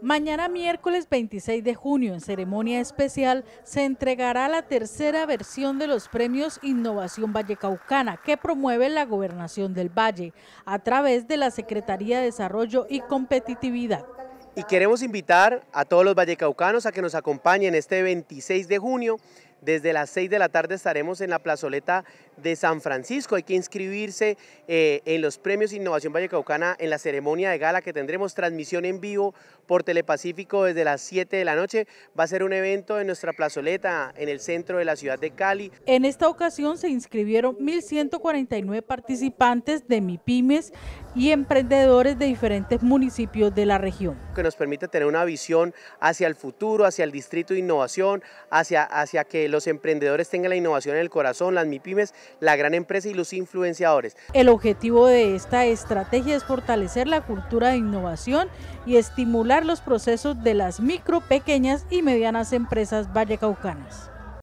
Mañana miércoles 26 de junio, en ceremonia especial, se entregará la tercera versión de los premios Innovación Vallecaucana que promueve la gobernación del Valle a través de la Secretaría de Desarrollo y Competitividad. Y queremos invitar a todos los vallecaucanos a que nos acompañen este 26 de junio desde las 6 de la tarde estaremos en la plazoleta de San Francisco. Hay que inscribirse eh, en los premios Innovación Vallecaucana en la ceremonia de gala que tendremos transmisión en vivo por Telepacífico desde las 7 de la noche. Va a ser un evento en nuestra plazoleta en el centro de la ciudad de Cali. En esta ocasión se inscribieron 1.149 participantes de MIPIMES y emprendedores de diferentes municipios de la región. Que nos permite tener una visión hacia el futuro, hacia el distrito de innovación, hacia, hacia que eh, los emprendedores tengan la innovación en el corazón, las MIPIMES, la gran empresa y los influenciadores. El objetivo de esta estrategia es fortalecer la cultura de innovación y estimular los procesos de las micro, pequeñas y medianas empresas vallecaucanas.